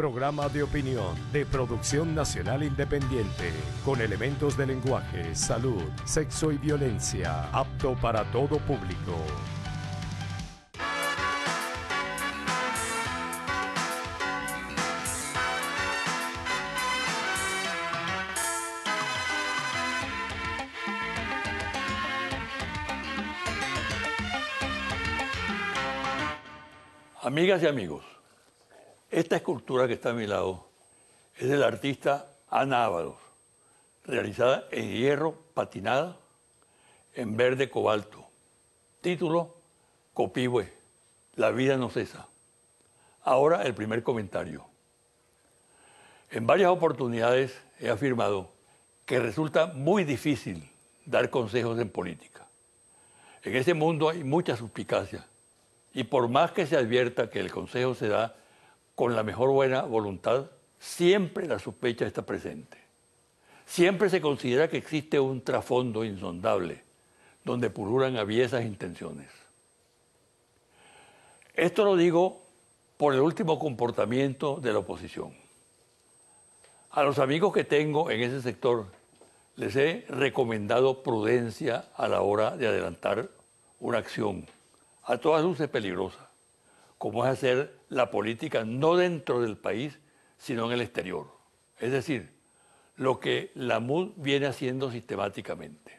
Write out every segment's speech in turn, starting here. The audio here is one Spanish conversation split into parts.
programa de opinión de producción nacional independiente, con elementos de lenguaje, salud, sexo y violencia, apto para todo público. Amigas y amigos, esta escultura que está a mi lado es del artista Ana Ábalos, realizada en hierro patinado en verde cobalto. Título, Copihue, la vida no cesa. Ahora el primer comentario. En varias oportunidades he afirmado que resulta muy difícil dar consejos en política. En ese mundo hay mucha suspicacia y por más que se advierta que el consejo se da con la mejor buena voluntad, siempre la sospecha está presente. Siempre se considera que existe un trasfondo insondable donde pululan aviesas intenciones. Esto lo digo por el último comportamiento de la oposición. A los amigos que tengo en ese sector les he recomendado prudencia a la hora de adelantar una acción, a todas luces peligrosa como es hacer la política no dentro del país, sino en el exterior. Es decir, lo que la MUD viene haciendo sistemáticamente.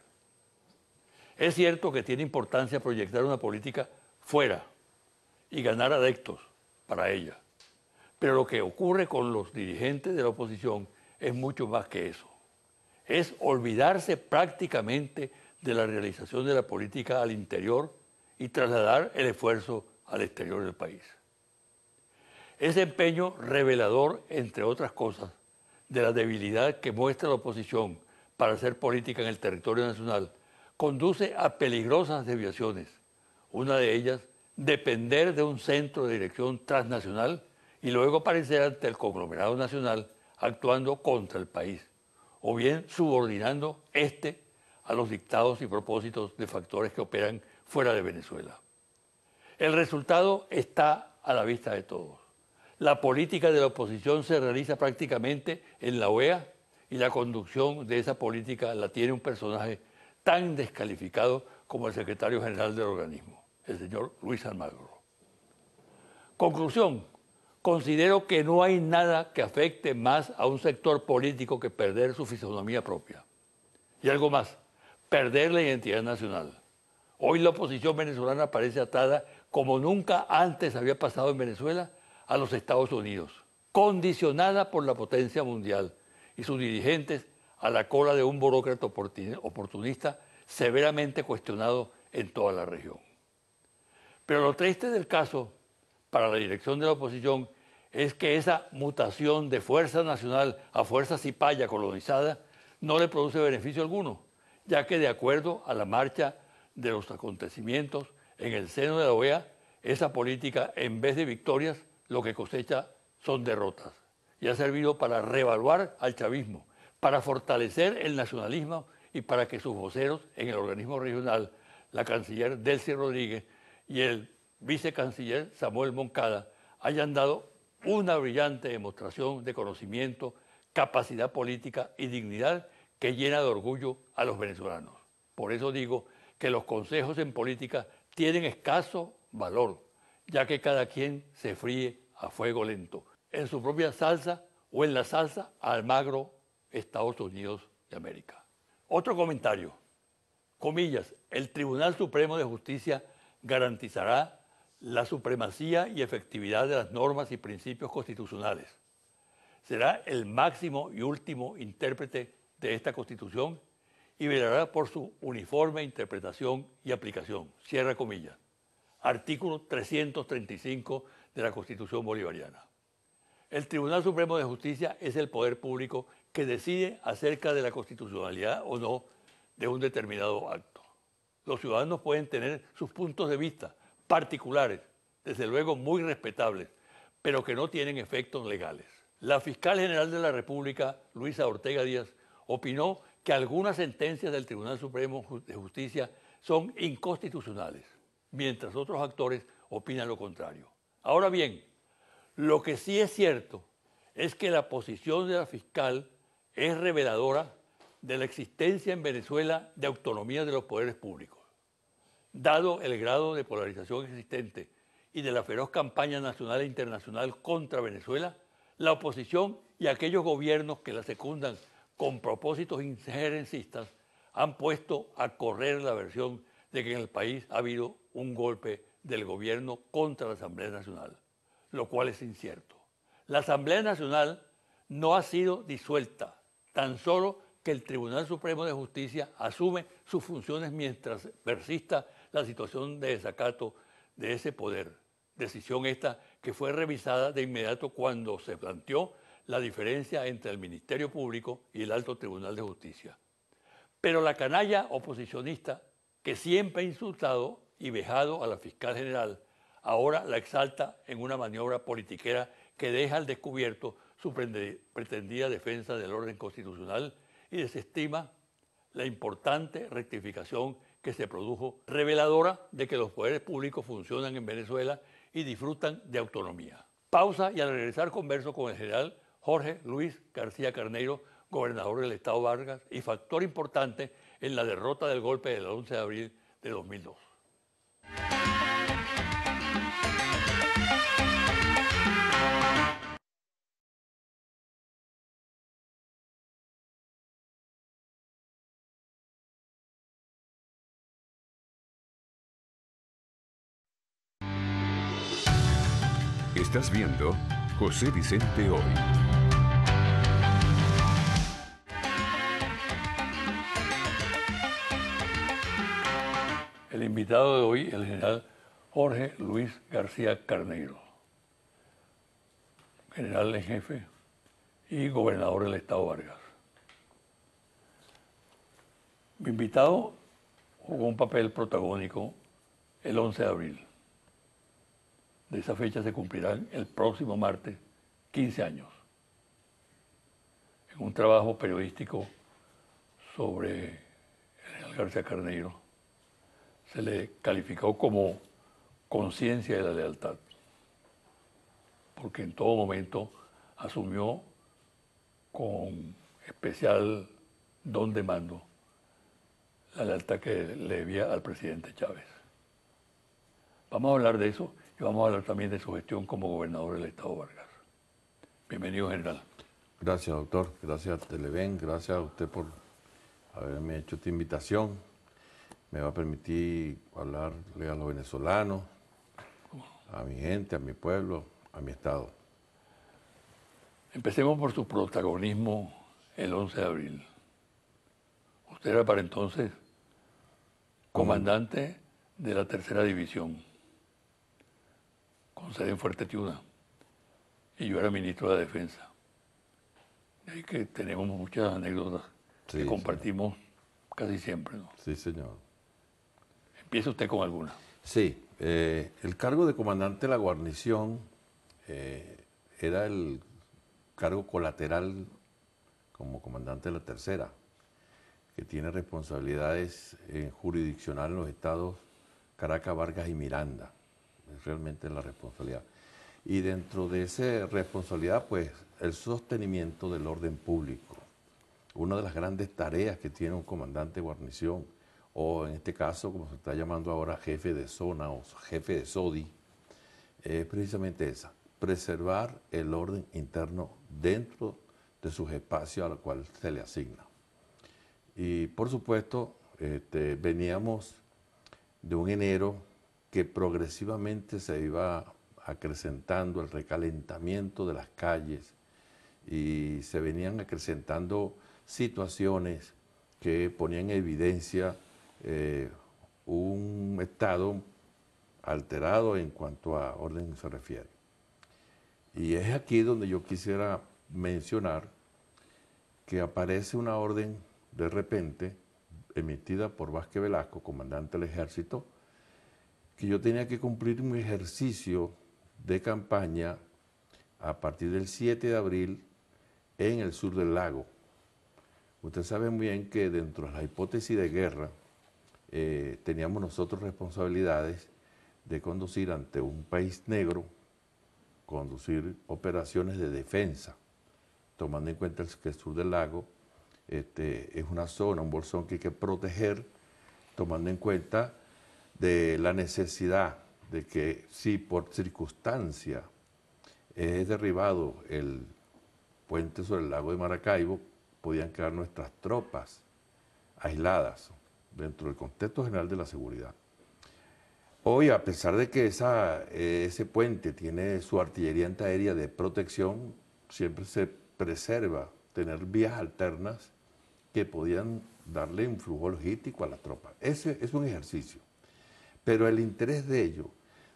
Es cierto que tiene importancia proyectar una política fuera y ganar adeptos para ella, pero lo que ocurre con los dirigentes de la oposición es mucho más que eso. Es olvidarse prácticamente de la realización de la política al interior y trasladar el esfuerzo al exterior del país. Ese empeño revelador, entre otras cosas, de la debilidad que muestra la oposición para hacer política en el territorio nacional, conduce a peligrosas desviaciones. Una de ellas, depender de un centro de dirección transnacional y luego aparecer ante el conglomerado nacional actuando contra el país, o bien subordinando este a los dictados y propósitos de factores que operan fuera de Venezuela. El resultado está a la vista de todos. La política de la oposición se realiza prácticamente en la OEA y la conducción de esa política la tiene un personaje tan descalificado como el secretario general del organismo, el señor Luis Almagro. Conclusión, considero que no hay nada que afecte más a un sector político que perder su fisonomía propia. Y algo más, perder la identidad nacional. Hoy la oposición venezolana parece atada como nunca antes había pasado en Venezuela, a los Estados Unidos, condicionada por la potencia mundial y sus dirigentes a la cola de un burócrata oportunista severamente cuestionado en toda la región. Pero lo triste del caso para la dirección de la oposición es que esa mutación de fuerza nacional a fuerza cipaya colonizada no le produce beneficio alguno, ya que de acuerdo a la marcha de los acontecimientos, en el seno de la OEA, esa política, en vez de victorias, lo que cosecha son derrotas. Y ha servido para revaluar al chavismo, para fortalecer el nacionalismo y para que sus voceros en el organismo regional, la canciller Delcy Rodríguez y el vicecanciller Samuel Moncada, hayan dado una brillante demostración de conocimiento, capacidad política y dignidad que llena de orgullo a los venezolanos. Por eso digo que los consejos en política tienen escaso valor, ya que cada quien se fríe a fuego lento, en su propia salsa o en la salsa Almagro, Estados Unidos de América. Otro comentario, comillas, el Tribunal Supremo de Justicia garantizará la supremacía y efectividad de las normas y principios constitucionales. Será el máximo y último intérprete de esta Constitución y velará por su uniforme interpretación y aplicación. Cierra comillas. Artículo 335 de la Constitución Bolivariana. El Tribunal Supremo de Justicia es el poder público que decide acerca de la constitucionalidad o no de un determinado acto. Los ciudadanos pueden tener sus puntos de vista particulares, desde luego muy respetables, pero que no tienen efectos legales. La fiscal general de la República, Luisa Ortega Díaz, opinó que algunas sentencias del Tribunal Supremo de Justicia son inconstitucionales, mientras otros actores opinan lo contrario. Ahora bien, lo que sí es cierto es que la posición de la fiscal es reveladora de la existencia en Venezuela de autonomía de los poderes públicos. Dado el grado de polarización existente y de la feroz campaña nacional e internacional contra Venezuela, la oposición y aquellos gobiernos que la secundan con propósitos injerencistas han puesto a correr la versión de que en el país ha habido un golpe del gobierno contra la Asamblea Nacional, lo cual es incierto. La Asamblea Nacional no ha sido disuelta, tan solo que el Tribunal Supremo de Justicia asume sus funciones mientras persista la situación de desacato de ese poder. Decisión esta que fue revisada de inmediato cuando se planteó la diferencia entre el Ministerio Público y el Alto Tribunal de Justicia. Pero la canalla oposicionista, que siempre ha insultado y vejado a la fiscal general, ahora la exalta en una maniobra politiquera que deja al descubierto su pretendida defensa del orden constitucional y desestima la importante rectificación que se produjo, reveladora de que los poderes públicos funcionan en Venezuela y disfrutan de autonomía. Pausa y al regresar converso con el general Jorge Luis García Carneiro, gobernador del Estado Vargas y factor importante en la derrota del golpe del 11 de abril de 2002. Estás viendo José Vicente hoy. El invitado de hoy, el general Jorge Luis García Carneiro, general en jefe y gobernador del Estado Vargas. Mi invitado jugó un papel protagónico el 11 de abril. De esa fecha se cumplirán el próximo martes 15 años. En un trabajo periodístico sobre el general García Carneiro, se le calificó como conciencia de la lealtad, porque en todo momento asumió con especial don de mando la lealtad que le debía al presidente Chávez. Vamos a hablar de eso y vamos a hablar también de su gestión como gobernador del Estado Vargas. Bienvenido, general. Gracias, doctor. Gracias, Televen. Gracias a usted por haberme hecho esta invitación me va a permitir hablarle a los venezolanos, a mi gente, a mi pueblo, a mi Estado. Empecemos por su protagonismo el 11 de abril. Usted era para entonces comandante de la tercera división, con sede en Fuerte Tiuda, y yo era ministro de Defensa. Y que tenemos muchas anécdotas que compartimos casi siempre. Sí, señor. Empieza usted con alguna. Sí, eh, el cargo de comandante de la guarnición eh, era el cargo colateral como comandante de la tercera, que tiene responsabilidades en eh, jurisdiccional en los estados Caracas, Vargas y Miranda. Es realmente la responsabilidad. Y dentro de esa responsabilidad, pues, el sostenimiento del orden público. Una de las grandes tareas que tiene un comandante de guarnición o en este caso, como se está llamando ahora, jefe de zona o jefe de SODI, es precisamente esa, preservar el orden interno dentro de sus espacios al cual se le asigna. Y por supuesto, este, veníamos de un enero que progresivamente se iba acrecentando el recalentamiento de las calles y se venían acrecentando situaciones que ponían en evidencia eh, un estado alterado en cuanto a orden se refiere. Y es aquí donde yo quisiera mencionar que aparece una orden de repente emitida por Vázquez Velasco, comandante del ejército, que yo tenía que cumplir un ejercicio de campaña a partir del 7 de abril en el sur del lago. ustedes saben muy bien que dentro de la hipótesis de guerra, eh, teníamos nosotros responsabilidades de conducir ante un país negro, conducir operaciones de defensa, tomando en cuenta que el sur del lago este, es una zona, un bolsón que hay que proteger, tomando en cuenta de la necesidad de que si por circunstancia es derribado el puente sobre el lago de Maracaibo, podían quedar nuestras tropas aisladas, dentro del contexto general de la seguridad. Hoy, a pesar de que eh, ese puente tiene su artillería antiaérea de protección, siempre se preserva tener vías alternas que podían darle un flujo logístico a las tropas. Ese es un ejercicio. Pero el interés de ello,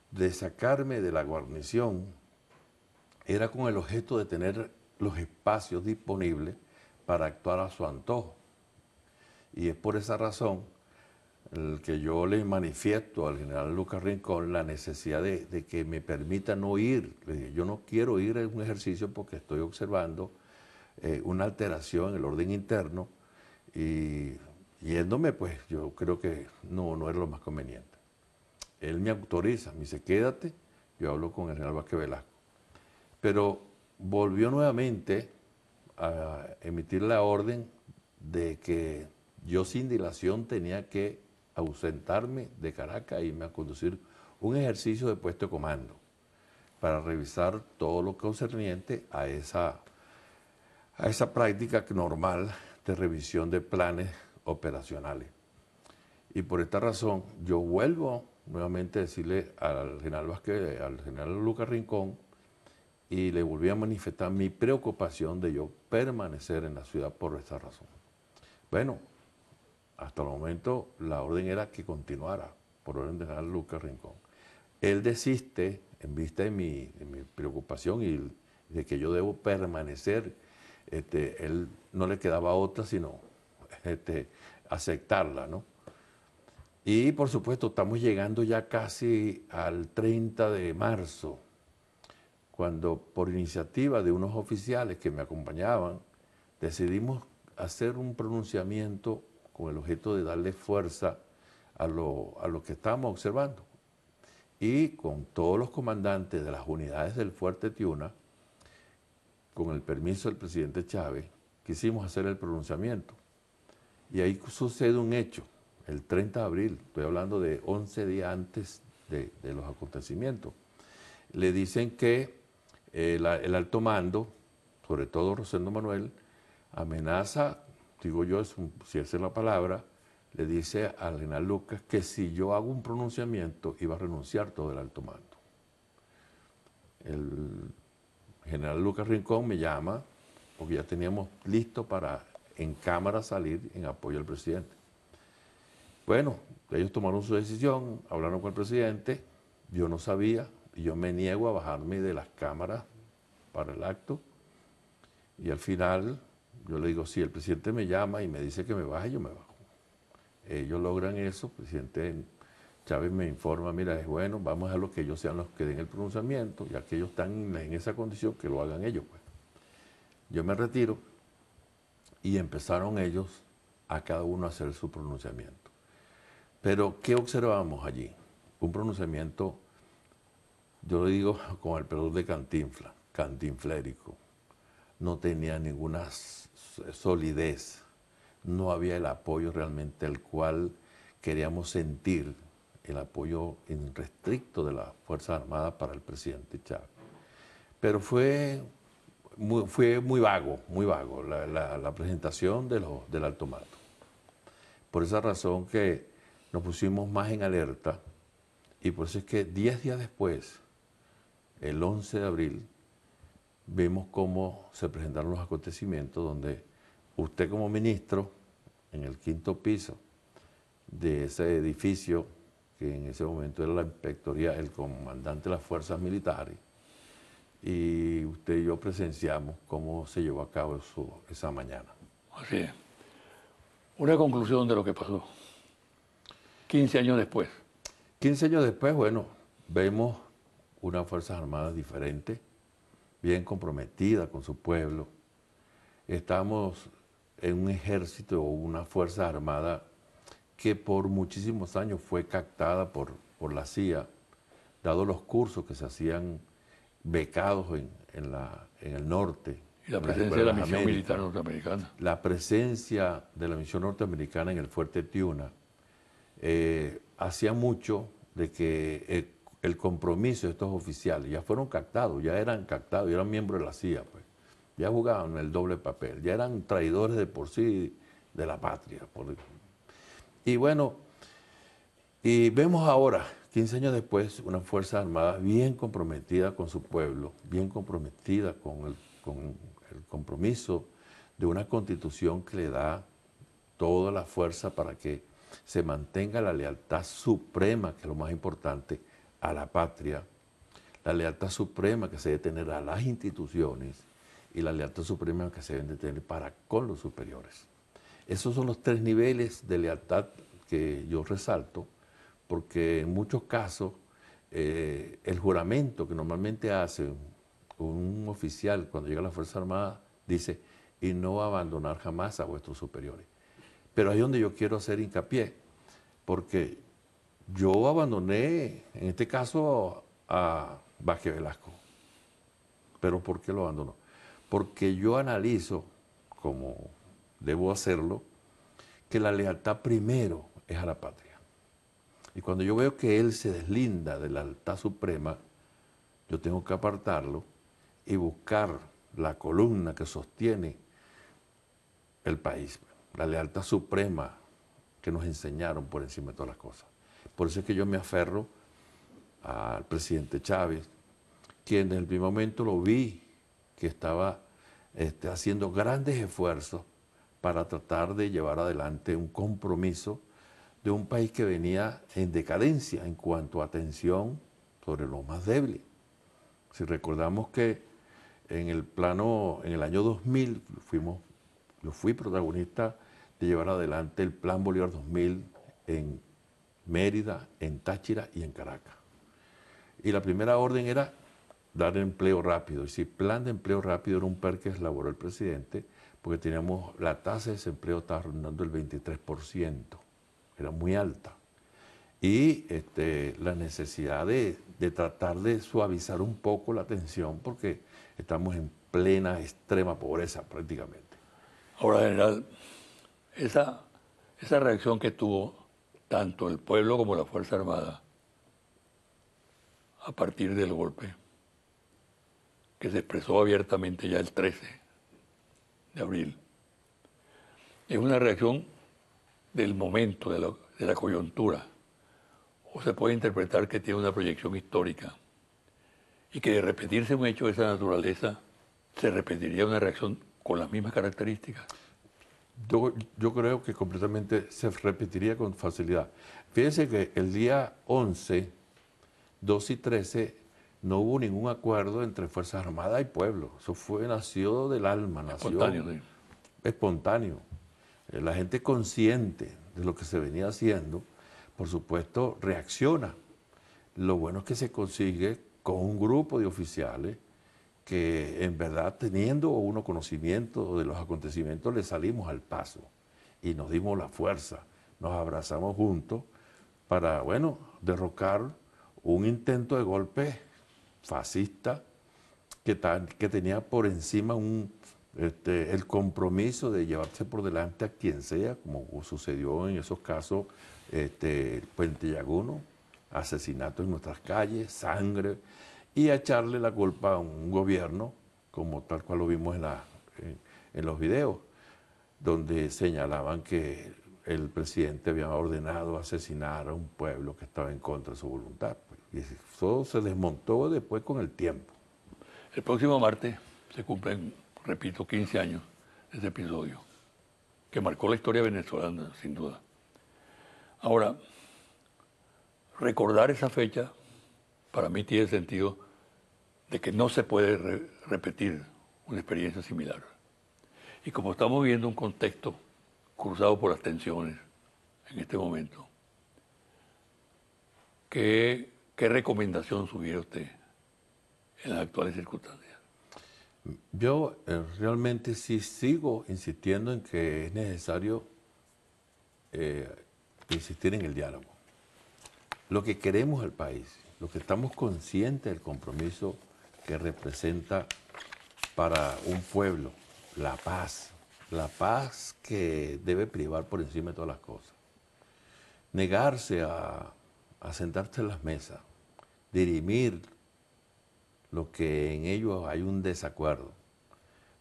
de sacarme de la guarnición, era con el objeto de tener los espacios disponibles para actuar a su antojo. Y es por esa razón el que yo le manifiesto al general Lucas Rincón la necesidad de, que me permita no ir. Yo no quiero ir a un ejercicio porque estoy observando eh, una alteración en el orden interno y yéndome, pues yo creo que no, no es lo más conveniente. Él me autoriza, me dice, quédate, yo hablo con el general Vázquez Velasco. Pero volvió nuevamente a emitir la orden de que yo sin dilación tenía que ausentarme de Caracas y irme a conducir un ejercicio de puesto de comando para revisar todo lo concerniente a esa, a esa práctica normal de revisión de planes operacionales. Y por esta razón yo vuelvo nuevamente a decirle al general Vázquez, al general Lucas Rincón, y le volví a manifestar mi preocupación de yo permanecer en la ciudad por esta razón. Bueno, hasta el momento la orden era que continuara, por orden de general Lucas Rincón. Él desiste en vista de mi, preocupación y de que yo debo permanecer. Este, él no le quedaba otra sino este, aceptarla, ¿no? Y por supuesto, estamos llegando ya casi al 30 de marzo, cuando por iniciativa de unos oficiales que me acompañaban, decidimos hacer un pronunciamiento con el objeto de darle fuerza a lo, que estamos observando. Y con todos los comandantes de las unidades del Fuerte Tiuna, con el permiso del presidente Chávez, quisimos hacer el pronunciamiento. Y ahí sucede un hecho, el 30 de abril, estoy hablando de 11 días antes de, los acontecimientos. Le dicen que el, eh, el alto mando, sobre todo Rosendo Manuel, amenaza digo yo, si esa es la palabra, le dice al general Lucas que si yo hago un pronunciamiento iba a renunciar todo el alto mando. El general Lucas Rincón me llama porque ya teníamos listo para en cámara salir en apoyo al presidente. Bueno, ellos tomaron su decisión, hablaron con el presidente, yo no sabía, yo me niego a bajarme de las cámaras para el acto, y al final yo le digo, si el presidente me llama y me dice que me baje, yo me bajo. Ellos logran eso, el presidente Chávez me informa, mira, es bueno, vamos a lo que ellos sean los que den el pronunciamiento, ya que ellos están en esa condición, que lo hagan ellos. Pues. Yo me retiro y empezaron ellos a cada uno a hacer su pronunciamiento. Pero, ¿qué observamos allí? Un pronunciamiento, yo lo digo con el perdón de cantinfla, cantinflérico no tenía ninguna solidez, no había el apoyo realmente al cual queríamos sentir, el apoyo irrestricto de la Fuerza Armada para el presidente Chávez. Pero fue muy, fue muy vago, muy vago la, presentación de del alto mando. Por esa razón que nos pusimos más en alerta y por eso es que 10 días después, el 11 de abril, vemos cómo se presentaron los acontecimientos donde usted como ministro, en el quinto piso de ese edificio, que en ese momento era la inspectoría, el comandante de las fuerzas militares, y usted y yo presenciamos cómo se llevó a cabo esa mañana. Así es. Una conclusión de lo que pasó. 15 años después. 15 años después, bueno, vemos unas Fuerzas Armadas diferentes, bien comprometida con su pueblo. Estamos en un ejército o una fuerza armada que por muchísimos años fue captada por, por la CIA, dado los cursos que se hacían becados en, el norte. Y la presencia de la misión militar norteamericana. La presencia de la misión norteamericana en el fuerte Tiuna. Eh, hacía mucho de que eh, el compromiso de estos oficiales. Ya fueron captados, ya eran captados, ya eran miembros de la CIA, pues. Ya jugaban el doble papel, ya eran traidores de por sí de la patria. Y bueno, y vemos ahora, 15 años después, una Fuerza Armada bien comprometida con su pueblo, bien comprometida con el, con el compromiso de una constitución que le da toda la fuerza para que se mantenga la lealtad suprema, que es lo más importante, a la patria, la lealtad suprema que se debe tener a las instituciones y la lealtad suprema que se debe tener para con los superiores. Esos son los tres niveles de lealtad que yo resalto, porque en muchos casos eh, el juramento que normalmente hace un oficial cuando llega a la Fuerza Armada dice, y no abandonar jamás a vuestros superiores. Pero ahí es donde yo quiero hacer hincapié, porque yo abandoné, en este caso, a Vázquez Velasco. ¿Pero por qué lo abandonó? Porque yo analizo, como debo hacerlo, que la lealtad primero es a la patria. Y cuando yo veo que él se deslinda de la lealtad suprema, yo tengo que apartarlo y buscar la columna que sostiene el país, la lealtad suprema que nos enseñaron por encima de todas las cosas. Por eso es que yo me aferro al presidente Chávez, quien desde el primer momento lo vi que estaba este, haciendo grandes esfuerzos para tratar de llevar adelante un compromiso de un país que venía en decadencia en cuanto a atención sobre lo más débil. Si recordamos que en el plano, en el año 2000, fuimos, yo fui protagonista de llevar adelante el Plan Bolívar 2000 en Mérida, en Táchira y en Caracas. Y la primera orden era dar empleo rápido. Y si plan de empleo rápido era un per que elaboró el presidente porque teníamos la tasa de desempleo estaba rondando el 23%. Era muy alta. Y este, la necesidad de, tratar de suavizar un poco la tensión porque estamos en plena, extrema pobreza prácticamente. Ahora, general, esa, esa reacción que tuvo tanto el pueblo como la Fuerza Armada a partir del golpe, que se expresó abiertamente ya el 13 de abril. Es una reacción del momento, de la, coyuntura, o se puede interpretar que tiene una proyección histórica y que de repetirse un hecho de esa naturaleza, se repetiría una reacción con las mismas características yo, creo que completamente se repetiría con facilidad. Fíjense que el día 11, 2 y 13 no hubo ningún acuerdo entre Fuerzas Armadas y pueblo. Eso fue, nacido del alma, nació espontáneo. espontáneo. Eh, la gente consciente de lo que se venía haciendo, por supuesto, reacciona. Lo bueno es que se consigue con un grupo de oficiales que en verdad teniendo uno conocimiento de los acontecimientos le salimos al paso y nos dimos la fuerza, nos abrazamos juntos para, bueno, derrocar un intento de golpe fascista que, que tenía por encima un, este, el compromiso de llevarse por delante a quien sea, como sucedió en esos casos, este, el Puente Llaguno, asesinatos en nuestras calles, sangre y echarle la culpa a un gobierno, como tal cual lo vimos en, los videos, donde señalaban que el presidente había ordenado asesinar a un pueblo que estaba en contra de su voluntad. Pues. Y eso se desmontó después con el tiempo. El próximo martes se cumplen, repito, 15 años de ese episodio, que marcó la historia venezolana, sin duda. Ahora, recordar esa fecha para mí tiene sentido de que no se puede repetir una experiencia similar. Y como estamos viendo un contexto cruzado por las tensiones en este momento, ¿qué, qué recomendación sugiere usted en las actuales circunstancias? Yo eh, realmente sí sigo insistiendo en que es necesario eh, insistir en el diálogo. Lo que queremos al país, lo que estamos conscientes del compromiso que representa para un pueblo, la paz, la paz que debe privar por encima de todas las cosas. Negarse a, sentarse en las mesas, dirimir lo que en ellos hay un desacuerdo,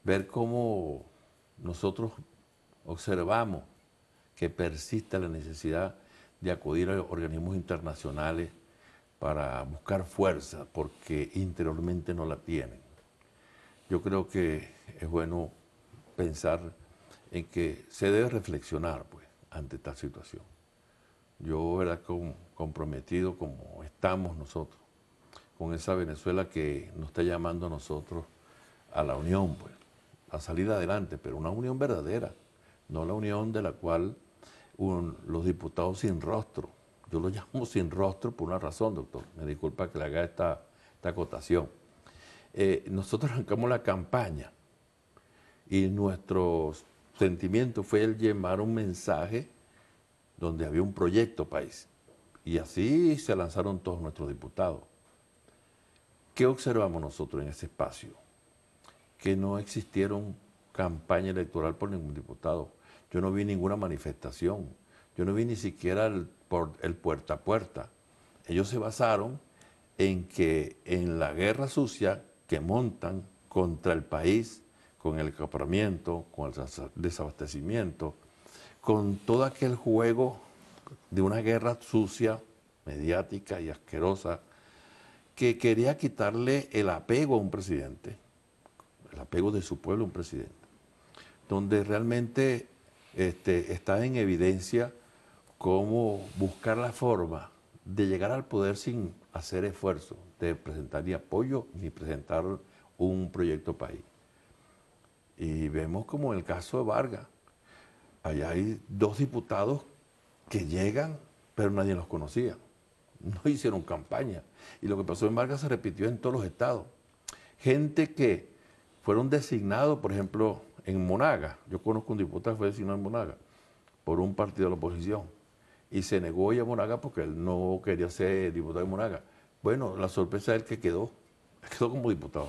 ver cómo nosotros observamos que persiste la necesidad de acudir a organismos internacionales para buscar fuerza porque interiormente no la tienen. Yo creo que es bueno pensar en que se debe reflexionar pues, ante esta situación. Yo era comprometido como estamos nosotros, con esa Venezuela que nos está llamando a nosotros a la unión, pues, a salir adelante, pero una unión verdadera, no la unión de la cual los diputados sin rostro yo lo llamo sin rostro por una razón, doctor. Me disculpa que le haga esta, acotación. Eh, nosotros arrancamos la campaña y nuestro sentimiento fue el llamar un mensaje donde había un proyecto país. Y así se lanzaron todos nuestros diputados. ¿Qué observamos nosotros en ese espacio? Que no existieron campaña electoral por ningún diputado. Yo no vi ninguna manifestación yo no vi ni siquiera el, puerta a puerta. Ellos se basaron en que en la guerra sucia que montan contra el país, con el acaparamiento, con el desabastecimiento, con todo aquel juego de una guerra sucia, mediática y asquerosa, que quería quitarle el apego a un presidente, el apego de su pueblo a un presidente, donde realmente este, está en evidencia cómo buscar la forma de llegar al poder sin hacer esfuerzo de presentar ni apoyo ni presentar un proyecto país. Y vemos como en el caso de Vargas, allá hay dos diputados que llegan, pero nadie los conocía. No hicieron campaña. Y lo que pasó en Vargas se repitió en todos los estados. Gente que fueron designados, por ejemplo, en Monaga. Yo conozco un diputado que fue designado en Monaga por un partido de la oposición y se negó a Monaga porque él no quería ser diputado de Monaga. Bueno, la sorpresa es que quedó, quedó como diputado.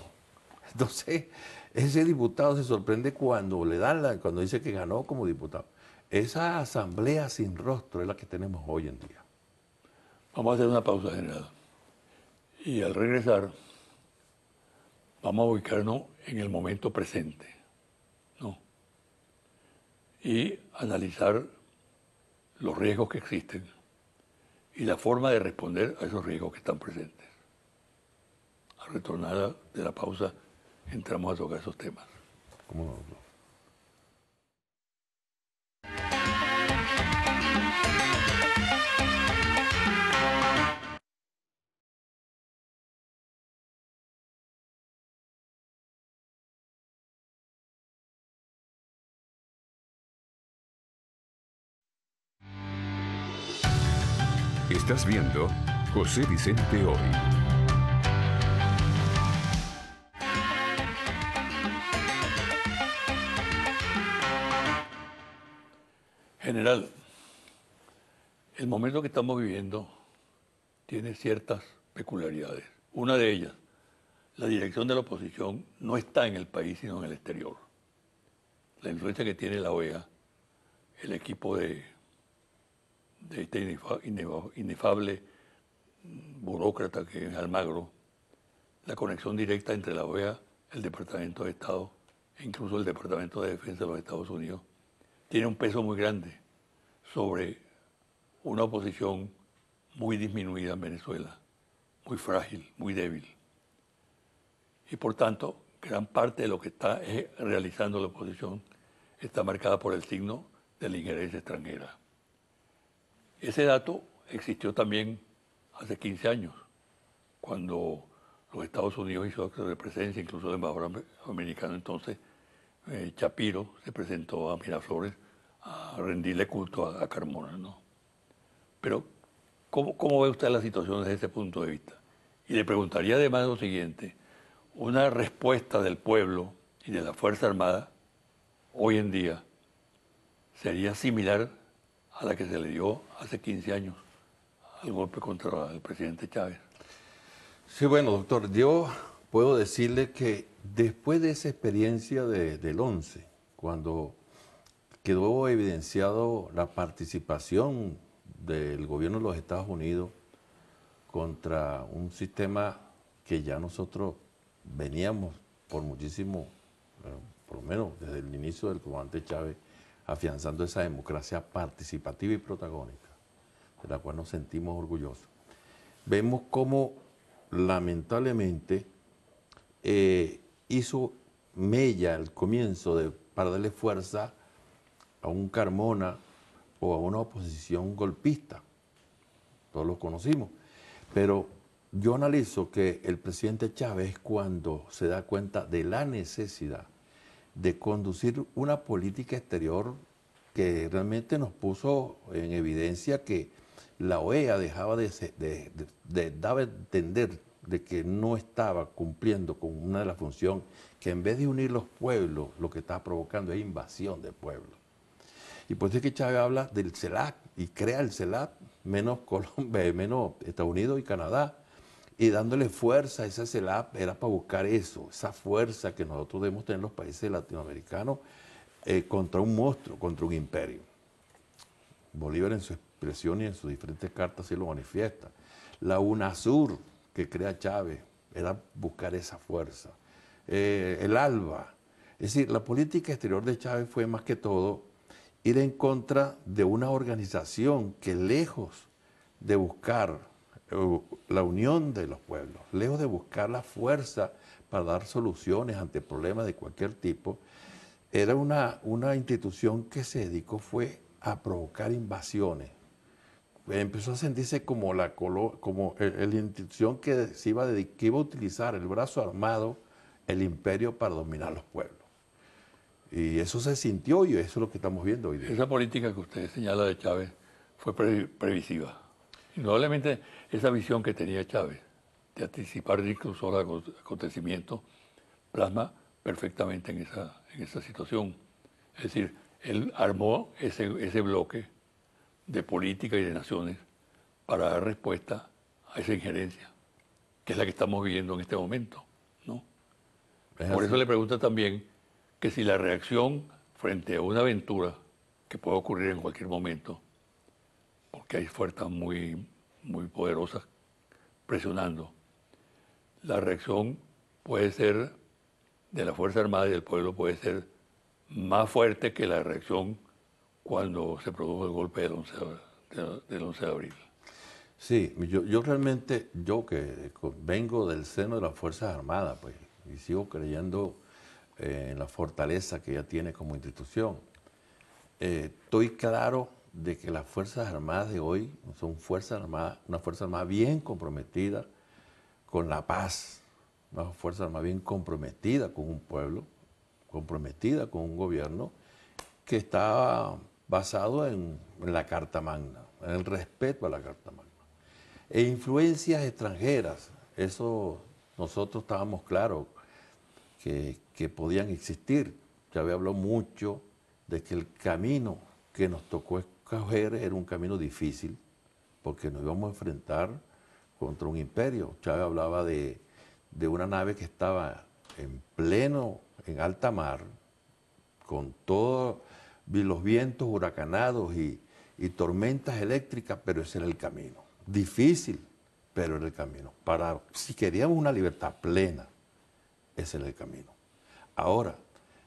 Entonces, ese diputado se sorprende cuando le dan la, cuando dice que ganó como diputado. Esa asamblea sin rostro es la que tenemos hoy en día. Vamos a hacer una pausa, general. Y al regresar, vamos a ubicarnos en el momento presente. Y analizar los riesgos que existen y la forma de responder a esos riesgos que están presentes. A retornada de la pausa, entramos a tocar esos temas. ¿Cómo no? Estás viendo José Vicente Hoy. General, el momento que estamos viviendo tiene ciertas peculiaridades. Una de ellas, la dirección de la oposición no está en el país, sino en el exterior. La influencia que tiene la OEA, el equipo de de este inefable burócrata que es Almagro, la conexión directa entre la OEA, el Departamento de Estado e incluso el Departamento de Defensa de los Estados Unidos, tiene un peso muy grande sobre una oposición muy disminuida en Venezuela, muy frágil, muy débil. Y por tanto, gran parte de lo que está eh, realizando la oposición está marcada por el signo de la injerencia extranjera. Ese dato existió también hace 15 años, cuando los Estados Unidos hizo acto de presencia, incluso el embajador americano entonces, Chapiro, eh, se presentó a Miraflores a rendirle culto a, Carmona. ¿no? Pero, ¿cómo, ¿cómo, ve usted la situación desde ese punto de vista? Y le preguntaría además lo siguiente, una respuesta del pueblo y de la Fuerza Armada hoy en día sería similar a la que se le dio hace 15 años el golpe contra el presidente Chávez. Sí, bueno, doctor, yo puedo decirle que después de esa experiencia del 11, cuando quedó evidenciado la participación del gobierno de los Estados Unidos contra un sistema que ya nosotros veníamos por muchísimo, eh, por lo menos desde el inicio del comandante Chávez, afianzando esa democracia participativa y protagónica, de la cual nos sentimos orgullosos. Vemos cómo lamentablemente eh, hizo mella el comienzo de, para darle fuerza a un Carmona o a una oposición golpista. Todos los conocimos. Pero yo analizo que el presidente Chávez cuando se da cuenta de la necesidad de conducir una política exterior que realmente nos puso en evidencia que la OEA dejaba de, de, entender de que no estaba cumpliendo con una de las funciones que en vez de unir los pueblos, lo que está provocando es invasión de pueblos. Y por eso es que Chávez habla del CELAC y crea el CELAC menos Colombia, menos Estados Unidos y Canadá, y dándole fuerza, esa CELAP era para buscar eso, esa fuerza que nosotros debemos tener los países latinoamericanos eh, contra un monstruo, contra un imperio. Bolívar en su expresión y en sus diferentes cartas sí lo manifiesta. La UNASUR que crea Chávez era buscar esa fuerza. Eh, el ALBA. Es decir, la política exterior de Chávez fue más que todo ir en contra de una organización que lejos de buscar eh, la unión de los pueblos, lejos de buscar la fuerza para dar soluciones ante problemas de cualquier tipo, era una, una institución que se dedicó fue a provocar invasiones. Empezó a sentirse como la, como eh, eh, la institución que, se iba a a utilizar el brazo armado, el imperio para dominar los pueblos. Y eso se sintió y eso es lo que estamos viendo hoy día. Esa política que usted señala de Chávez fue previsiva. Indudablemente esa visión que tenía Chávez de anticipar incluso los acontecimientos plasma perfectamente en esa, en esa situación. Es decir, él armó ese, ese bloque de política y de naciones para dar respuesta a esa injerencia, que es la que estamos viviendo en este momento. ¿no? Por eso le pregunta también que si la reacción frente a una aventura que puede ocurrir en cualquier momento que hay fuerzas muy, muy poderosas presionando. La reacción puede ser de la Fuerza Armada y del pueblo puede ser más fuerte que la reacción cuando se produjo el golpe del 11 de, de abril. Sí, yo, realmente, yo que vengo del seno de las Fuerzas Armadas, pues, y sigo creyendo eh, en la fortaleza que ella tiene como institución, eh, estoy claro de que las Fuerzas Armadas de hoy son una Fuerza Armada bien comprometida con la paz, una Fuerza Armada bien comprometida con un pueblo, comprometida con un gobierno que está basado en, la Carta Magna, en el respeto a la Carta Magna. E influencias extranjeras, eso nosotros estábamos claros que, podían existir. había hablado mucho de que el camino que nos tocó coger era un camino difícil porque nos íbamos a enfrentar contra un imperio. Chávez hablaba de, una nave que estaba en pleno, en alta mar, con todos los vientos huracanados y, tormentas eléctricas, pero ese era el camino. Difícil, pero era el camino. Para, si queríamos una libertad plena, ese era el camino. Ahora,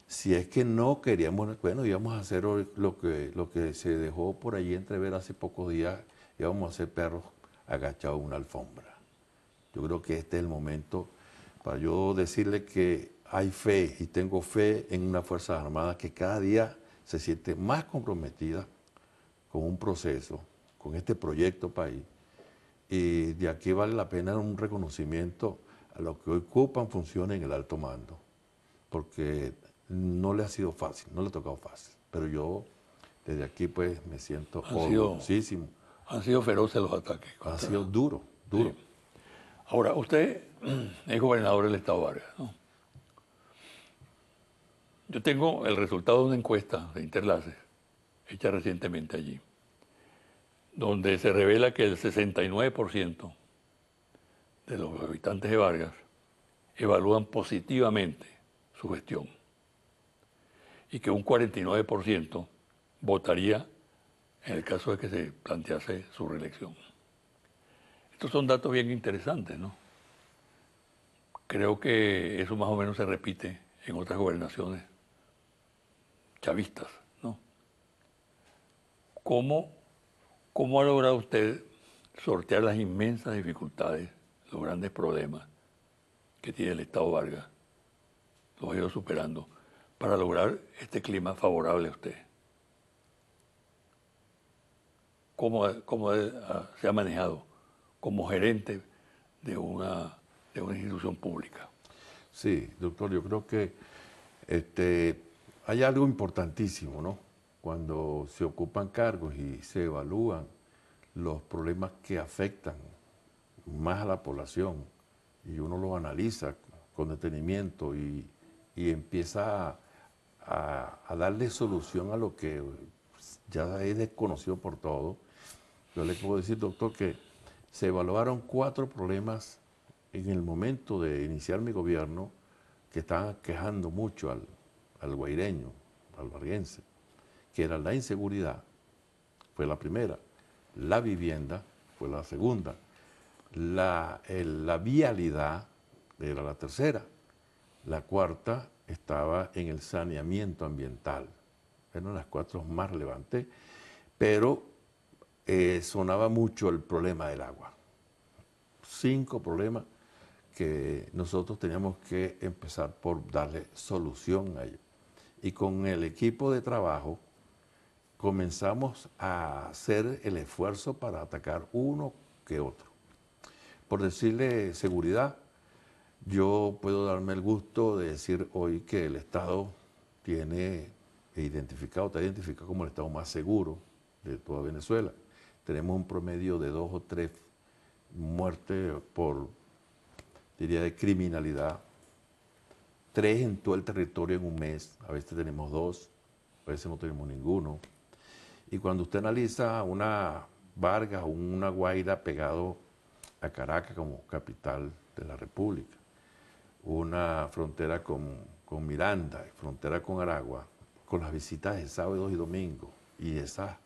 si es que no queríamos, bueno, íbamos a hacer lo que, lo que se dejó por allí entrever hace pocos días, íbamos a hacer perros agachados en una alfombra. Yo creo que este es el momento para yo decirle que hay fe y tengo fe en una Fuerza Armada que cada día se siente más comprometida con un proceso, con este proyecto país. Y de aquí vale la pena un reconocimiento a lo que ocupan funciones en el alto mando, porque no le ha sido fácil, no le ha tocado fácil. Pero yo desde aquí pues me siento orgullosísimo. Han sido feroces los ataques. Han sido duro, duro. Ahora, usted es gobernador del Estado Vargas, ¿no? Yo tengo el resultado de una encuesta de Interlaces, hecha recientemente allí, donde se revela que el 69% de los habitantes de Vargas evalúan positivamente su gestión y que un 49% votaría en el caso de que se plantease su reelección. Estos son datos bien interesantes, ¿no? Creo que eso más o menos se repite en otras gobernaciones chavistas, ¿no? ¿Cómo, cómo ha logrado usted sortear las inmensas dificultades, los grandes problemas que tiene el Estado Vargas? Los ha ido superando para lograr este clima favorable a usted. ¿Cómo, ah, se ha manejado como gerente de una, de una institución pública? Sí, doctor, yo creo que este, hay algo importantísimo, ¿no? Cuando se ocupan cargos y se evalúan los problemas que afectan más a la población y uno los analiza con detenimiento y, y empieza a a, darle solución a lo que pues, ya es desconocido por todo. Yo le puedo decir, doctor, que se evaluaron cuatro problemas en el momento de iniciar mi gobierno que estaban quejando mucho al, al guaireño, al barriense que era la inseguridad, fue la primera, la vivienda fue la segunda, la, la vialidad era la tercera, la cuarta estaba en el saneamiento ambiental. Eran las cuatro más relevantes, pero eh, sonaba mucho el problema del agua. Cinco problemas que nosotros teníamos que empezar por darle solución a ellos. Y con el equipo de trabajo comenzamos a hacer el esfuerzo para atacar uno que otro. Por decirle seguridad, yo puedo darme el gusto de decir hoy que el Estado tiene identificado, está identificado como el Estado más seguro de toda Venezuela. Tenemos un promedio de dos o tres muertes por, diría, de criminalidad. Tres en todo el territorio en un mes. A veces tenemos dos, a veces no tenemos ninguno. Y cuando usted analiza una Vargas o una Guaira pegado a Caracas como capital de la República, una frontera con, Miranda, frontera con Aragua, con las visitas de sábados y domingos y esas,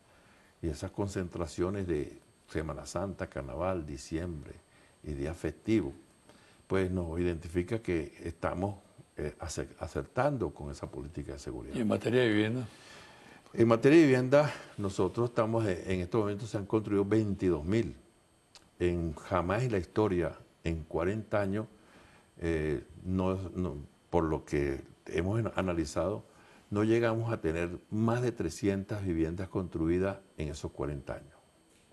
y esas concentraciones de Semana Santa, Carnaval, diciembre y días festivos, pues nos identifica que estamos eh, acertando con esa política de seguridad. ¿Y en materia de vivienda? En materia de vivienda, nosotros estamos, eh, en estos momentos se han construido 22.000. En jamás en la historia, en 40 años, eh, no, por lo que hemos analizado, no llegamos a tener más de 300 viviendas construidas en esos 40 años.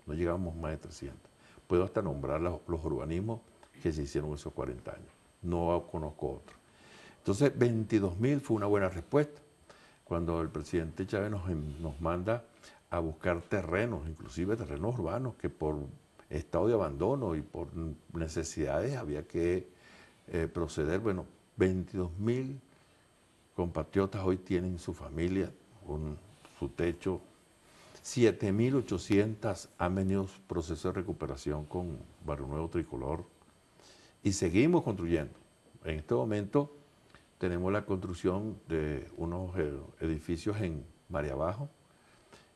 No llegamos más de 300. Puedo hasta nombrar los, urbanismos que se hicieron en esos 40 años. No conozco otros Entonces, 22.000 fue una buena respuesta. Cuando el presidente Chávez nos, nos manda a buscar terrenos, inclusive terrenos urbanos, que por estado de abandono y por necesidades había que eh, proceder. Bueno, 22 mil compatriotas hoy tienen su familia, su techo. 7.800 han venido proceso de recuperación con Barrio Nuevo Tricolor. Y seguimos construyendo. En este momento tenemos la construcción de unos eh, edificios en María Bajo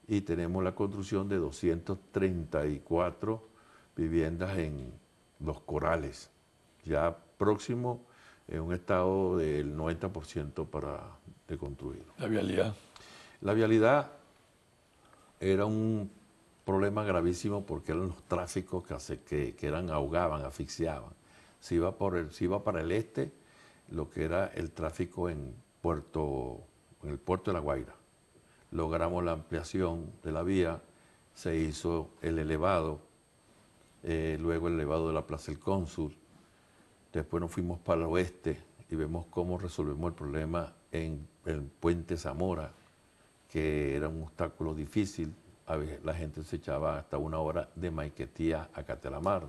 y tenemos la construcción de 234 viviendas en Los Corales, ya próximo en un estado del 90% para de La vialidad. La vialidad era un problema gravísimo porque eran los tráficos que, que, eran ahogaban, asfixiaban. si iba, por el, si para el este lo que era el tráfico en puerto, en el puerto de La Guaira. Logramos la ampliación de la vía, se hizo el elevado, eh, luego el elevado de la Plaza del Cónsul, Después nos fuimos para el oeste y vemos cómo resolvemos el problema en el puente Zamora, que era un obstáculo difícil. A la gente se echaba hasta una hora de Maiquetía a Catealamar.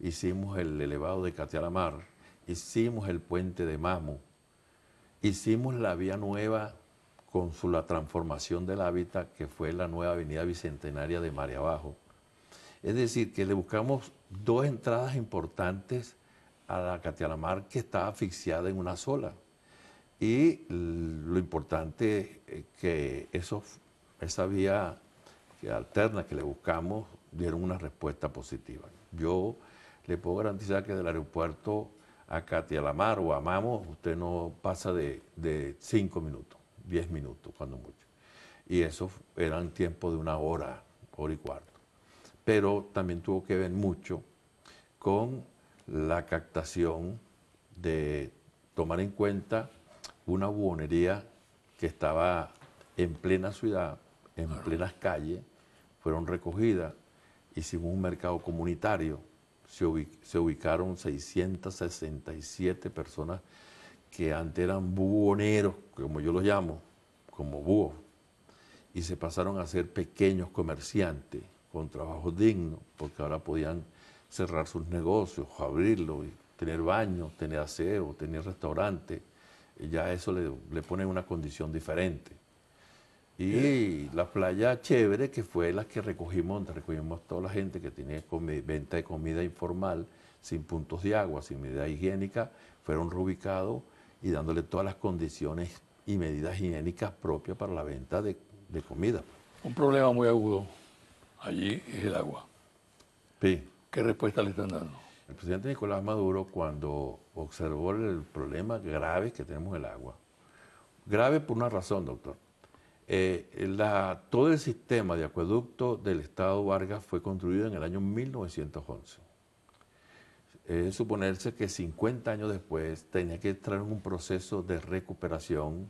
Hicimos el elevado de Catealamar, hicimos el puente de Mamo, hicimos la vía nueva con su, la transformación del hábitat, que fue la nueva avenida bicentenaria de mare Abajo. Es decir, que le buscamos dos entradas importantes a la Catialamar que está asfixiada en una sola. Y lo importante es eh, que eso, esa vía que alterna que le buscamos dieron una respuesta positiva. Yo le puedo garantizar que del aeropuerto a Lamar o a Mamo usted no pasa de, de cinco minutos, diez minutos, cuando mucho. Y eso era eran tiempo de una hora, hora y cuarto. Pero también tuvo que ver mucho con la captación de tomar en cuenta una buhonería que estaba en plena ciudad, en plenas calles, fueron recogidas, y sin un mercado comunitario, se, ubicaron 667 personas que antes eran buhoneros, como yo los llamo, como búhos, y se pasaron a ser pequeños comerciantes con trabajo digno, porque ahora podían cerrar sus negocios, abrirlo, tener baño, tener aseo, tener restaurante, eh, ya eso le, le pone una condición diferente. Y eh. la playa chévere, que fue la que recogimos, recogimos toda la gente que tenía venta de comida informal, sin puntos de agua, sin medida higiénica, fueron reubicados y dándole todas las condiciones y medidas higiénicas propias para la venta de, de comida. Un problema muy agudo allí es el agua. Sí. ¿Qué respuesta le están dando? El presidente Nicolás Maduro, cuando observó el problema grave que tenemos el agua, grave por una razón, doctor. Eh, eh, todo el sistema de acueducto del Estado Vargas fue construido en el año 1911. Es suponerse que 50 años después tenía que entrar en un proceso de recuperación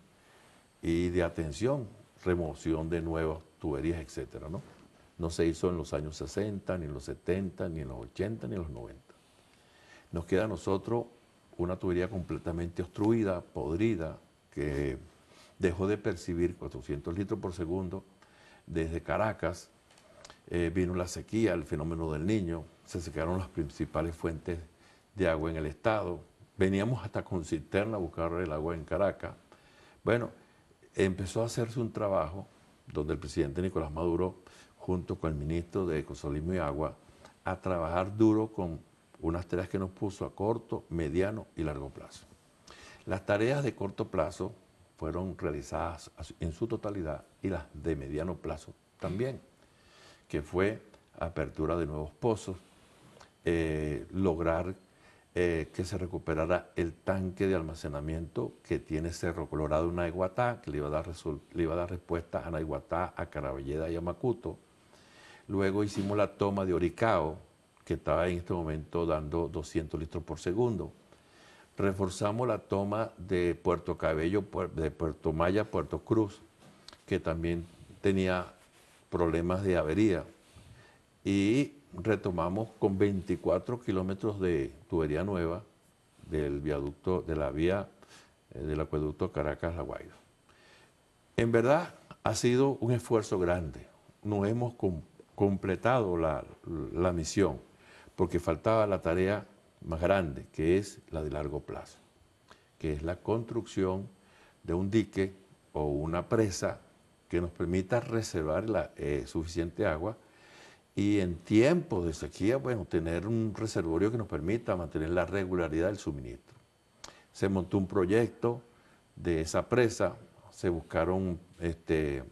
y de atención, remoción de nuevas tuberías, etcétera, ¿no? No se hizo en los años 60, ni en los 70, ni en los 80, ni en los 90. Nos queda a nosotros una tubería completamente obstruida, podrida, que dejó de percibir 400 litros por segundo desde Caracas. Eh, vino la sequía, el fenómeno del niño, se secaron las principales fuentes de agua en el estado. Veníamos hasta con cisterna a buscar el agua en Caracas. Bueno, empezó a hacerse un trabajo donde el presidente Nicolás Maduro junto con el ministro de Ecosolismo y Agua, a trabajar duro con unas tareas que nos puso a corto, mediano y largo plazo. Las tareas de corto plazo fueron realizadas en su totalidad y las de mediano plazo también, que fue apertura de nuevos pozos, eh, lograr eh, que se recuperara el tanque de almacenamiento que tiene Cerro Colorado en Naiguatá, que le iba a dar, le iba a dar respuesta a Naiguatá, a Carabelleda y a Macuto. Luego hicimos la toma de Oricao, que estaba en este momento dando 200 litros por segundo. Reforzamos la toma de Puerto Cabello, de Puerto Maya, Puerto Cruz, que también tenía problemas de avería. Y retomamos con 24 kilómetros de tubería nueva del viaducto, de la vía eh, del acueducto Caracas-La En verdad ha sido un esfuerzo grande. No hemos cumplido completado la, misión, porque faltaba la tarea más grande, que es la de largo plazo, que es la construcción de un dique o una presa que nos permita reservar la, eh, suficiente agua y en tiempos de sequía, bueno, tener un reservorio que nos permita mantener la regularidad del suministro. Se montó un proyecto de esa presa, se buscaron este,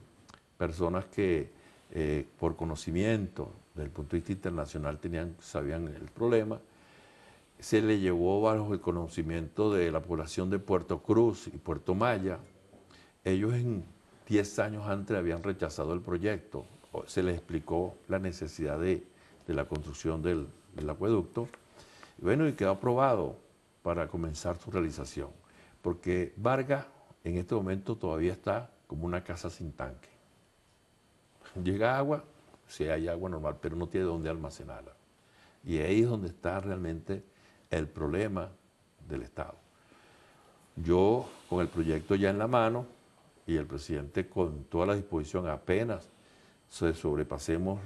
personas que eh, por conocimiento, desde el punto de vista internacional, tenían, sabían el problema, se le llevó bajo el conocimiento de la población de Puerto Cruz y Puerto Maya. Ellos en 10 años antes habían rechazado el proyecto. Se les explicó la necesidad de, la construcción del, acueducto. bueno, y quedó aprobado para comenzar su realización, porque Vargas en este momento todavía está como una casa sin tanque. Llega agua, si hay agua normal, pero no tiene dónde almacenarla. Y ahí es donde está realmente el problema del Estado. Yo, con el proyecto ya en la mano, y el presidente con toda la disposición, apenas sobrepasemos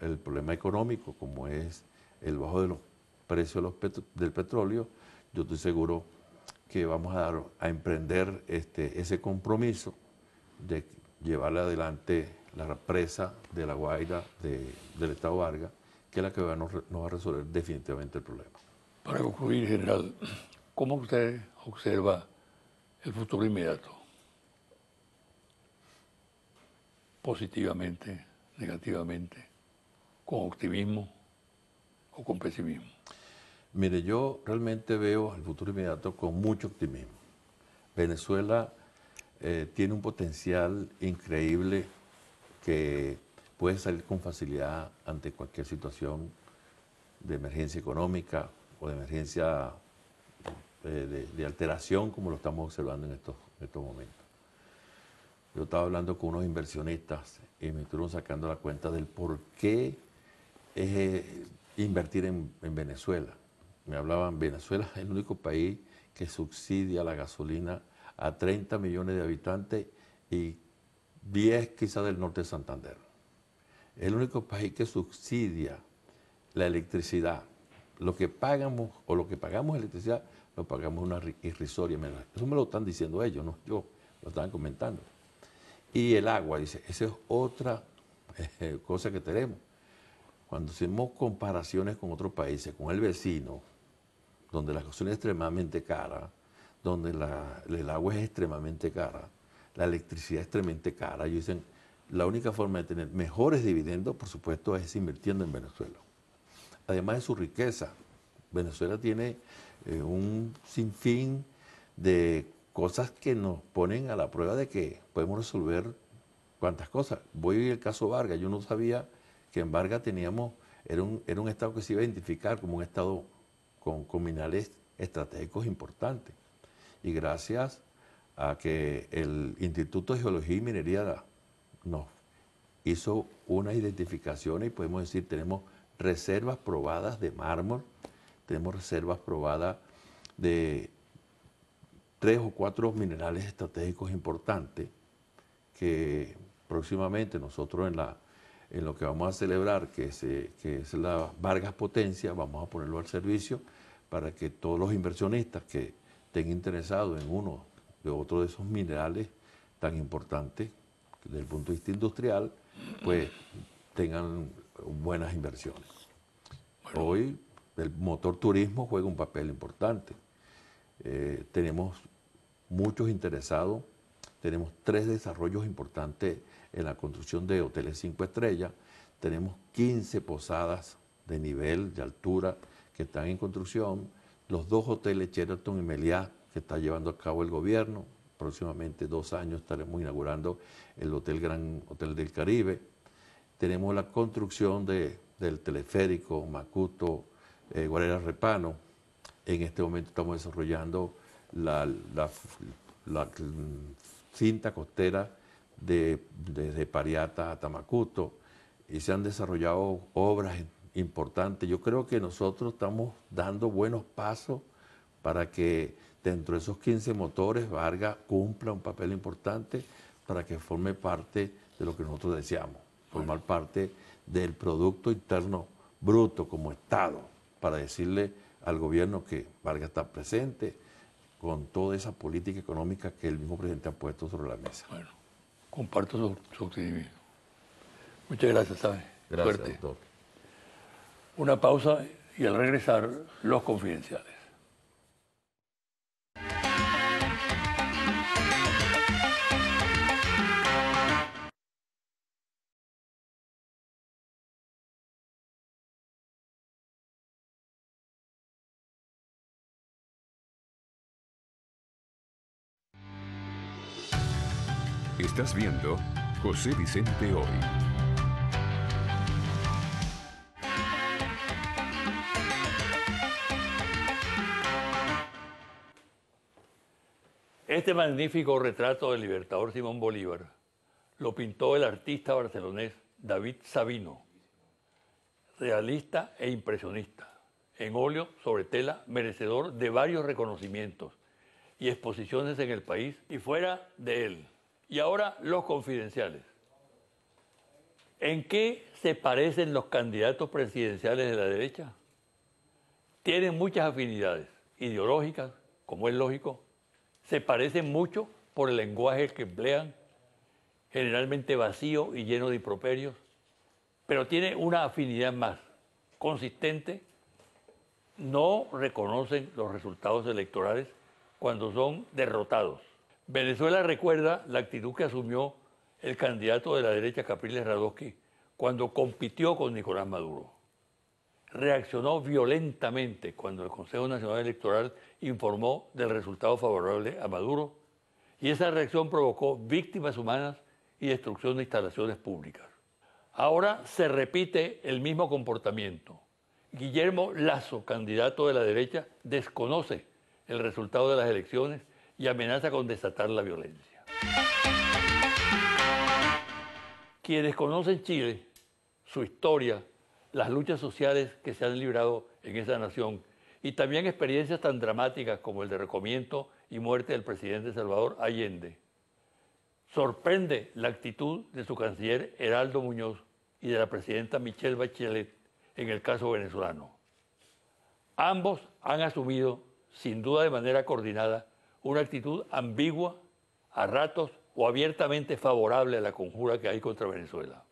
el problema económico, como es el bajo de los precios del petróleo, yo estoy seguro que vamos a, dar, a emprender este, ese compromiso de llevarle adelante la represa de la Guaira del Estado Vargas, que es la que nos, va a resolver definitivamente el problema. Para concluir, general, ¿cómo usted observa el futuro inmediato? Positivamente, negativamente, con optimismo o con pesimismo. Mire, yo realmente veo el futuro inmediato con mucho optimismo. Venezuela eh, tiene un potencial increíble que puede salir con facilidad ante cualquier situación de emergencia económica o de emergencia eh, de, alteración como lo estamos observando en estos, estos momentos. Yo estaba hablando con unos inversionistas y me estuvieron sacando la cuenta del por qué eh, invertir en, en, Venezuela. Me hablaban, Venezuela es el único país que subsidia la gasolina a 30 millones de habitantes y 10 quizás del norte de Santander. el único país que subsidia la electricidad. Lo que pagamos o lo que pagamos electricidad lo pagamos una irrisoria. Eso me lo están diciendo ellos, no yo, lo están comentando. Y el agua, dice, esa es otra eh, cosa que tenemos. Cuando hacemos comparaciones con otros países, con el vecino, donde la cuestión es extremadamente cara, donde el agua es extremadamente cara, la electricidad es tremendamente cara. Ellos dicen, la única forma de tener mejores dividendos, por supuesto, es invirtiendo en Venezuela. Además de su riqueza, Venezuela tiene eh, un sinfín de cosas que nos ponen a la prueba de que podemos resolver cuantas cosas. Voy el caso Vargas, yo no sabía que en Vargas teníamos, era un, estado que se iba a identificar como un estado con, con estratégicos importantes. Y gracias a que el Instituto de Geología y Minería nos hizo una identificación y podemos decir tenemos reservas probadas de mármol, tenemos reservas probadas de tres o cuatro minerales estratégicos importantes que próximamente nosotros en, la, en lo que vamos a celebrar, que, eh, que es la Vargas Potencia, vamos a ponerlo al servicio para que todos los inversionistas que estén interesados en uno de otro de esos minerales tan importantes desde el punto de vista industrial, pues tengan buenas inversiones. Hoy el motor turismo juega un papel importante. Eh, tenemos muchos interesados, tenemos tres desarrollos importantes en la construcción de hoteles cinco estrellas, tenemos 15 posadas de nivel, de altura, que están en construcción, los dos hoteles Sheraton y Meliá que está llevando a cabo el gobierno. Próximamente dos años estaremos inaugurando el Hotel Gran Hotel del Caribe. Tenemos la construcción de, del teleférico Macuto eh, Guarera Repano. En este momento estamos desarrollando la, cinta costera de, desde Pariata a Tamacuto y se han desarrollado obras importantes. Yo creo que nosotros estamos dando buenos pasos para que dentro de esos 15 motores, Vargas cumpla un papel importante para que forme parte de lo que nosotros deseamos, formar parte del Producto Interno Bruto como Estado, para decirle al gobierno que Vargas está presente con toda esa política económica que el mismo presidente ha puesto sobre la mesa. Bueno, comparto su, optimismo. Muchas gracias, ¿sabes? Gracias, doctor. Una pausa y al regresar, los confidenciales. Estás viendo José Vicente Hoy. Este magnífico retrato del libertador Simón Bolívar lo pintó el artista barcelonés David Sabino, realista e impresionista, en óleo sobre tela, merecedor de varios reconocimientos y exposiciones en el país y fuera de él. Y ahora los confidenciales. ¿En qué se parecen los candidatos presidenciales de la derecha? Tienen muchas afinidades ideológicas, como es lógico. Se parecen mucho por el lenguaje que emplean, generalmente vacío y lleno de improperios, pero tiene una afinidad más consistente. No reconocen los resultados electorales cuando son derrotados. Venezuela recuerda la actitud que asumió el candidato de la derecha, Capriles Radosky, cuando compitió con Nicolás Maduro. Reaccionó violentamente cuando el Consejo Nacional Electoral informó del resultado favorable a Maduro y esa reacción provocó víctimas humanas y destrucción de instalaciones públicas. Ahora se repite el mismo comportamiento. Guillermo Lazo, candidato de la derecha, desconoce el resultado de las elecciones y amenaza con desatar la violencia. Quienes conocen Chile, su historia, las luchas sociales que se han librado en esa nación y también experiencias tan dramáticas como el de recomiento y muerte del presidente Salvador Allende. Sorprende la actitud de su canciller Heraldo Muñoz y de la presidenta Michelle Bachelet en el caso venezolano. Ambos han asumido, sin duda de manera coordinada, una actitud ambigua, a ratos o abiertamente favorable a la conjura que hay contra Venezuela.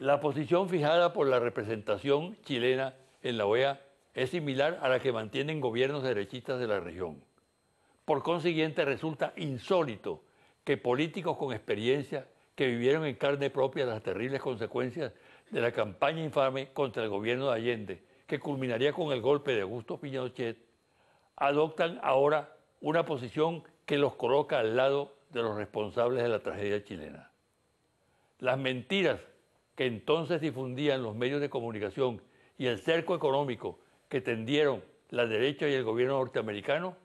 La posición fijada por la representación chilena en la OEA es similar a la que mantienen gobiernos derechistas de la región. Por consiguiente, resulta insólito que políticos con experiencia que vivieron en carne propia las terribles consecuencias de la campaña infame contra el gobierno de Allende, que culminaría con el golpe de Augusto Pinochet, adoptan ahora una posición que los coloca al lado de los responsables de la tragedia chilena. Las mentiras que entonces difundían los medios de comunicación y el cerco económico que tendieron la derecha y el gobierno norteamericano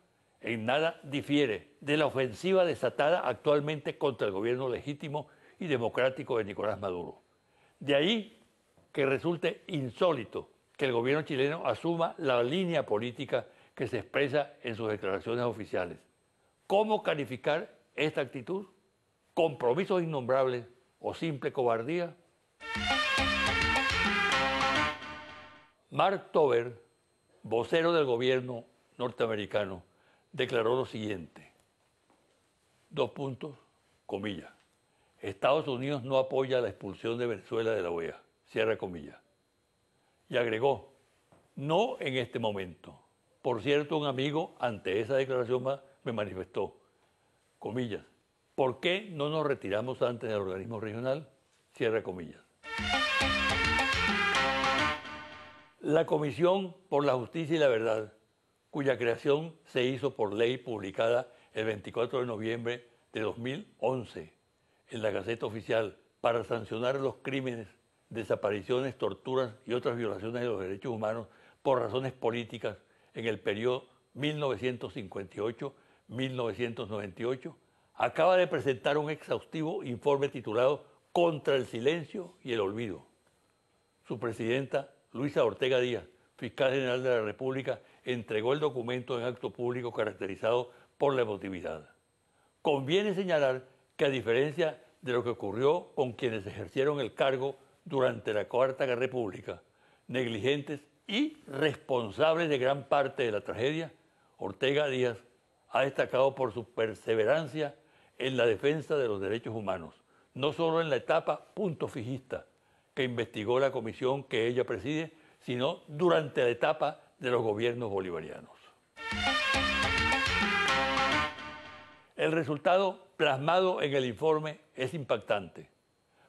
en nada difiere de la ofensiva desatada actualmente contra el gobierno legítimo y democrático de Nicolás Maduro. De ahí que resulte insólito que el gobierno chileno asuma la línea política que se expresa en sus declaraciones oficiales. ¿Cómo calificar esta actitud? ¿Compromisos innombrables o simple cobardía? Mark Tober, vocero del gobierno norteamericano, declaró lo siguiente. Dos puntos, comillas. Estados Unidos no apoya la expulsión de Venezuela de la OEA. Cierra comillas. Y agregó, no en este momento. Por cierto, un amigo ante esa declaración me manifestó, comillas, ¿por qué no nos retiramos antes del organismo regional? Cierra comillas. La Comisión por la Justicia y la Verdad, cuya creación se hizo por ley publicada el 24 de noviembre de 2011 en la Gaceta Oficial para sancionar los crímenes, desapariciones, torturas y otras violaciones de los derechos humanos por razones políticas en el periodo 1958-1998, acaba de presentar un exhaustivo informe titulado Contra el silencio y el olvido. Su presidenta, Luisa Ortega Díaz, fiscal general de la República, entregó el documento en acto público caracterizado por la emotividad. Conviene señalar que a diferencia de lo que ocurrió con quienes ejercieron el cargo durante la Cuarta República, negligentes y responsable de gran parte de la tragedia, Ortega Díaz ha destacado por su perseverancia en la defensa de los derechos humanos, no solo en la etapa punto fijista que investigó la comisión que ella preside, sino durante la etapa de los gobiernos bolivarianos. El resultado plasmado en el informe es impactante,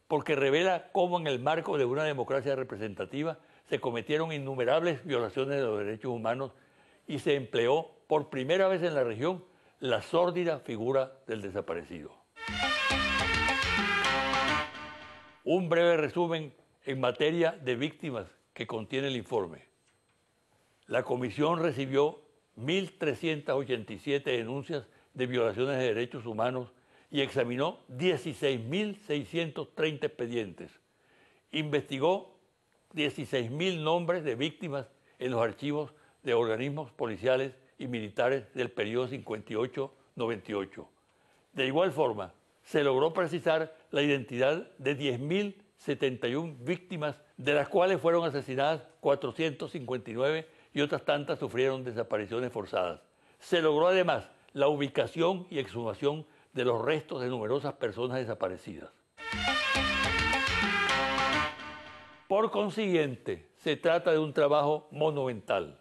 porque revela cómo en el marco de una democracia representativa se cometieron innumerables violaciones de los derechos humanos y se empleó por primera vez en la región la sórdida figura del desaparecido. Un breve resumen en materia de víctimas que contiene el informe. La comisión recibió 1.387 denuncias de violaciones de derechos humanos y examinó 16.630 expedientes. Investigó 16.000 nombres de víctimas en los archivos de organismos policiales y militares del periodo 58-98. De igual forma, se logró precisar la identidad de 10.071 víctimas, de las cuales fueron asesinadas 459 y otras tantas sufrieron desapariciones forzadas. Se logró además la ubicación y exhumación de los restos de numerosas personas desaparecidas. Por consiguiente, se trata de un trabajo monumental,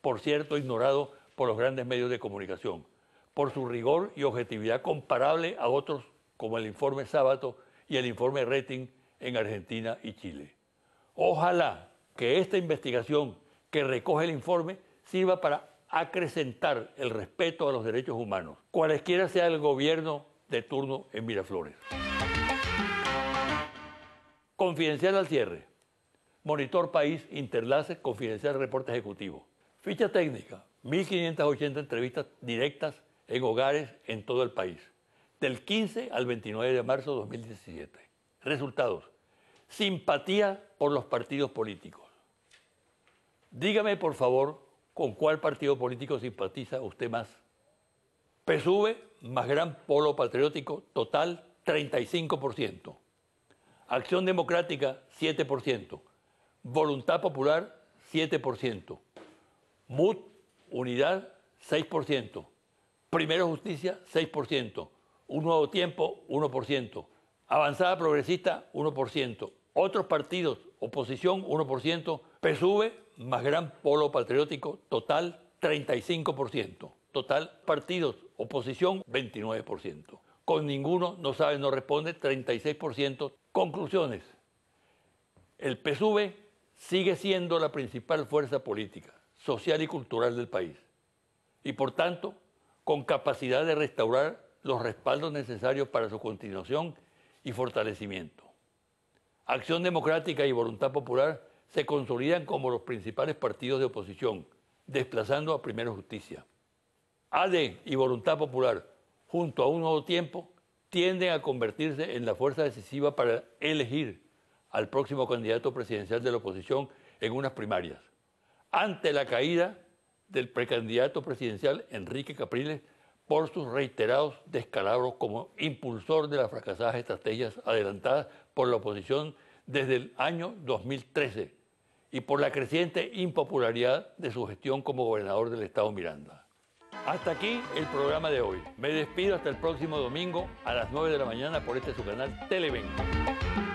por cierto, ignorado por los grandes medios de comunicación, por su rigor y objetividad comparable a otros como el informe Sábato y el informe Rating en Argentina y Chile. Ojalá que esta investigación que recoge el informe sirva para acrecentar el respeto a los derechos humanos, cualesquiera sea el gobierno de turno en Miraflores. Confidencial al cierre. Monitor País, Interlace, Confidencial, Reporte Ejecutivo. Ficha técnica, 1.580 entrevistas directas en hogares en todo el país, del 15 al 29 de marzo de 2017. Resultados, simpatía por los partidos políticos. Dígame, por favor, con cuál partido político simpatiza usted más. PSUV, más gran polo patriótico, total 35%. Acción Democrática, 7%. Voluntad Popular, 7%. MUT, Unidad, 6%. Primero Justicia, 6%. Un Nuevo Tiempo, 1%. Avanzada Progresista, 1%. Otros partidos, oposición, 1%. PSUV, más Gran Polo Patriótico, total, 35%. Total, partidos, oposición, 29%. Con ninguno, no sabe, no responde, 36%. Conclusiones. El PSUV sigue siendo la principal fuerza política, social y cultural del país, y por tanto, con capacidad de restaurar los respaldos necesarios para su continuación y fortalecimiento. Acción Democrática y Voluntad Popular se consolidan como los principales partidos de oposición, desplazando a Primero Justicia. ADE y Voluntad Popular, junto a un nuevo tiempo, tienden a convertirse en la fuerza decisiva para elegir al próximo candidato presidencial de la oposición en unas primarias, ante la caída del precandidato presidencial Enrique Capriles por sus reiterados descalabros como impulsor de las fracasadas estrategias adelantadas por la oposición desde el año 2013 y por la creciente impopularidad de su gestión como gobernador del estado Miranda. Hasta aquí el programa de hoy. Me despido hasta el próximo domingo a las 9 de la mañana por este su canal Televen.